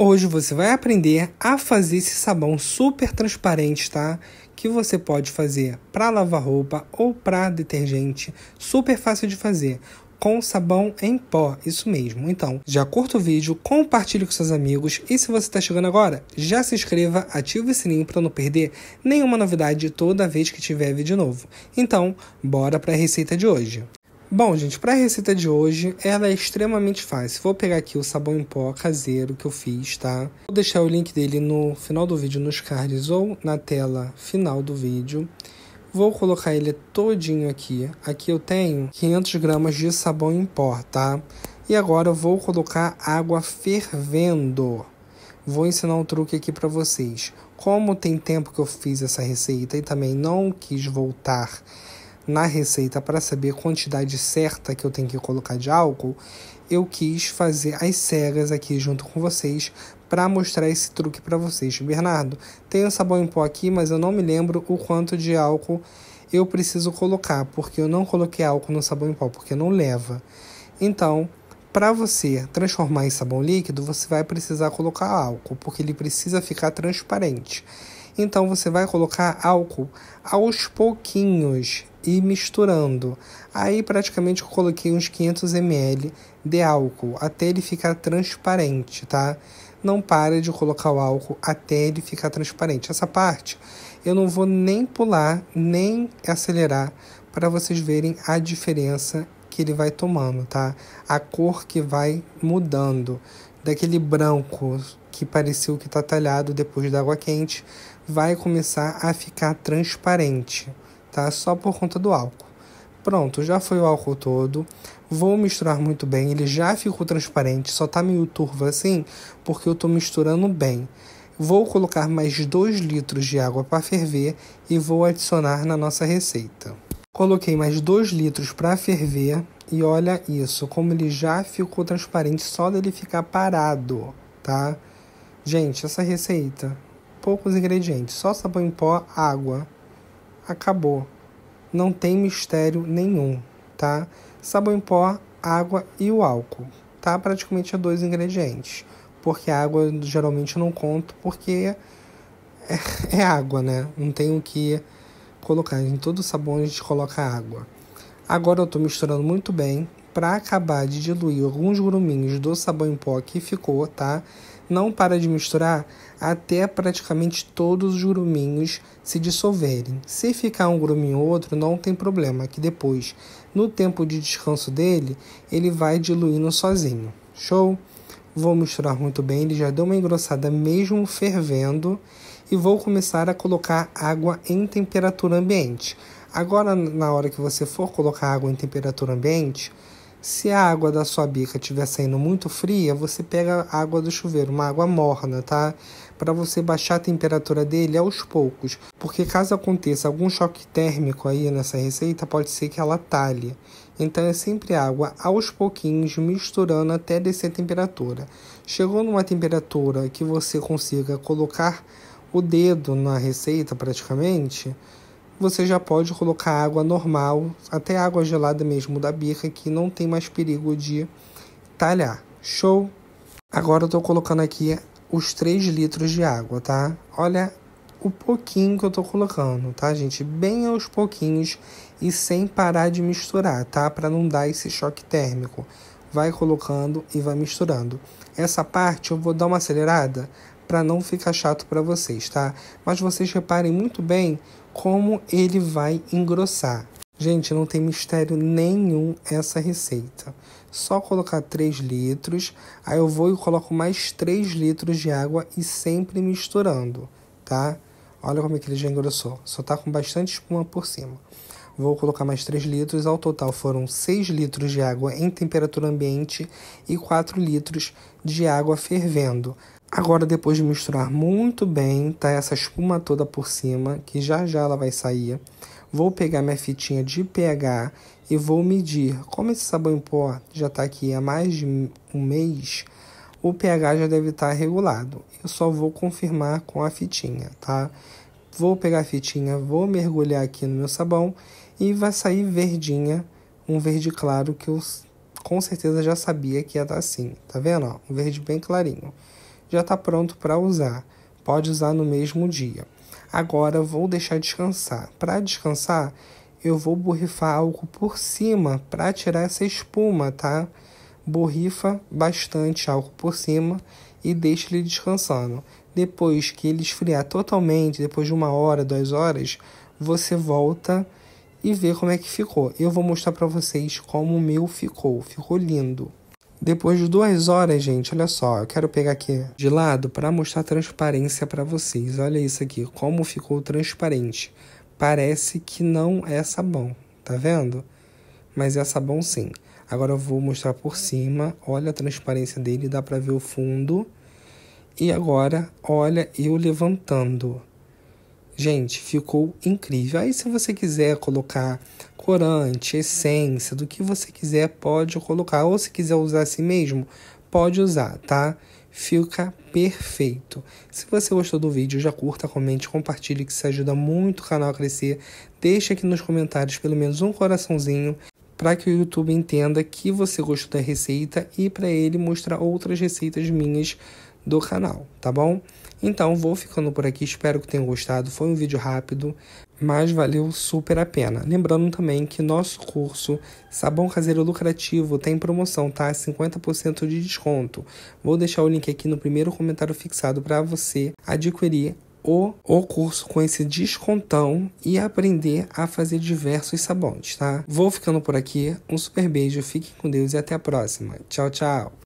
Hoje você vai aprender a fazer esse sabão super transparente, tá? Que você pode fazer para lavar roupa ou para detergente, super fácil de fazer com sabão em pó, isso mesmo. Então, já curta o vídeo, compartilhe com seus amigos e se você está chegando agora, já se inscreva, ative o sininho para não perder nenhuma novidade toda vez que tiver vídeo novo. Então, bora para a receita de hoje. Bom, gente, para a receita de hoje, ela é extremamente fácil. Vou pegar aqui o sabão em pó caseiro que eu fiz, tá? Vou deixar o link dele no final do vídeo, nos cards ou na tela final do vídeo. Vou colocar ele todinho aqui. Aqui eu tenho 500 gramas de sabão em pó, tá? E agora eu vou colocar água fervendo. Vou ensinar um truque aqui para vocês. Como tem tempo que eu fiz essa receita e também não quis voltar na receita para saber a quantidade certa que eu tenho que colocar de álcool, eu quis fazer as cegas aqui junto com vocês para mostrar esse truque para vocês. Bernardo, tem um sabão em pó aqui, mas eu não me lembro o quanto de álcool eu preciso colocar, porque eu não coloquei álcool no sabão em pó, porque não leva. Então, para você transformar em sabão líquido, você vai precisar colocar álcool, porque ele precisa ficar transparente. Então você vai colocar álcool aos pouquinhos e misturando. Aí praticamente eu coloquei uns 500 ml de álcool até ele ficar transparente, tá? Não para de colocar o álcool até ele ficar transparente. Essa parte eu não vou nem pular, nem acelerar para vocês verem a diferença que ele vai tomando, tá? A cor que vai mudando, daquele branco que pareceu que está talhado depois da água quente, vai começar a ficar transparente, tá? Só por conta do álcool. Pronto, já foi o álcool todo. Vou misturar muito bem, ele já ficou transparente, só tá meio turvo assim, porque eu tô misturando bem. Vou colocar mais 2 litros de água para ferver e vou adicionar na nossa receita. Coloquei mais 2 litros para ferver e olha isso, como ele já ficou transparente só dele ficar parado, tá? Gente, essa receita, poucos ingredientes, só sabão em pó, água. Acabou. Não tem mistério nenhum, tá? Sabão em pó, água e o álcool, tá? Praticamente é dois ingredientes, porque a água geralmente eu não conto porque é, é água, né? Não tem o que colocar em todo o sabão, a gente coloca água. Agora eu estou misturando muito bem para acabar de diluir alguns gruminhos do sabão em pó que ficou, tá? Não para de misturar até praticamente todos os gruminhos se dissolverem. Se ficar um gruminho ou outro, não tem problema, que depois, no tempo de descanso dele, ele vai diluindo sozinho. Show? Vou misturar muito bem, ele já deu uma engrossada mesmo fervendo e vou começar a colocar água em temperatura ambiente. Agora, na hora que você for colocar água em temperatura ambiente, se a água da sua bica estiver saindo muito fria, você pega a água do chuveiro, uma água morna, tá? Para você baixar a temperatura dele aos poucos, porque caso aconteça algum choque térmico aí nessa receita, pode ser que ela talhe. Então é sempre água aos pouquinhos, misturando até descer a temperatura. Chegou numa temperatura que você consiga colocar o dedo na receita praticamente, você já pode colocar água normal, até água gelada mesmo da bica, que não tem mais perigo de talhar. Show? Agora eu estou colocando aqui os 3 litros de água, tá? Olha o pouquinho que eu tô colocando, tá, gente? Bem aos pouquinhos e sem parar de misturar, tá? Para não dar esse choque térmico. Vai colocando e vai misturando. Essa parte eu vou dar uma acelerada para não ficar chato para vocês, tá? Mas vocês reparem muito bem como ele vai engrossar. Gente, não tem mistério nenhum essa receita. Só colocar 3 litros, aí eu vou e coloco mais 3 litros de água e sempre misturando, tá? Olha como é que ele já engrossou, só tá com bastante espuma por cima. Vou colocar mais 3 litros, ao total foram 6 litros de água em temperatura ambiente e 4 litros de água fervendo. Agora, depois de misturar muito bem, tá essa espuma toda por cima, que já já ela vai sair. Vou pegar minha fitinha de pH e vou medir. Como esse sabão em pó já tá aqui há mais de um mês, o pH já deve estar tá regulado. Eu só vou confirmar com a fitinha, tá? Vou pegar a fitinha, vou mergulhar aqui no meu sabão e vai sair verdinha, um verde claro que eu com certeza já sabia que ia tá assim, tá vendo? Ó, um verde bem clarinho já está pronto para usar. Pode usar no mesmo dia. Agora vou deixar descansar. Para descansar, eu vou borrifar algo por cima para tirar essa espuma, tá? Borrifa bastante álcool por cima e deixa ele descansando. Depois que ele esfriar totalmente, depois de uma hora, duas horas, você volta e vê como é que ficou. Eu vou mostrar para vocês como o meu ficou. Ficou lindo. Depois de duas horas, gente, olha só, eu quero pegar aqui de lado para mostrar transparência para vocês. Olha isso aqui, como ficou transparente. Parece que não é sabão, tá vendo? Mas é sabão sim. Agora eu vou mostrar por cima, olha a transparência dele, dá para ver o fundo. E agora, olha eu levantando. Gente, ficou incrível. Aí se você quiser colocar corante, essência, do que você quiser, pode colocar. Ou se quiser usar assim mesmo, pode usar, tá? Fica perfeito. Se você gostou do vídeo, já curta, comente, compartilhe, que isso ajuda muito o canal a crescer. Deixa aqui nos comentários pelo menos um coraçãozinho para que o YouTube entenda que você gostou da receita e para ele mostrar outras receitas minhas do canal, tá bom? Então vou ficando por aqui, espero que tenham gostado. Foi um vídeo rápido, mas valeu super a pena. Lembrando também que nosso curso Sabão Caseiro Lucrativo tem promoção, tá? 50% de desconto. Vou deixar o link aqui no primeiro comentário fixado para você adquirir o, o curso com esse descontão e aprender a fazer diversos sabões, tá? Vou ficando por aqui. Um super beijo, fiquem com Deus e até a próxima. Tchau, tchau.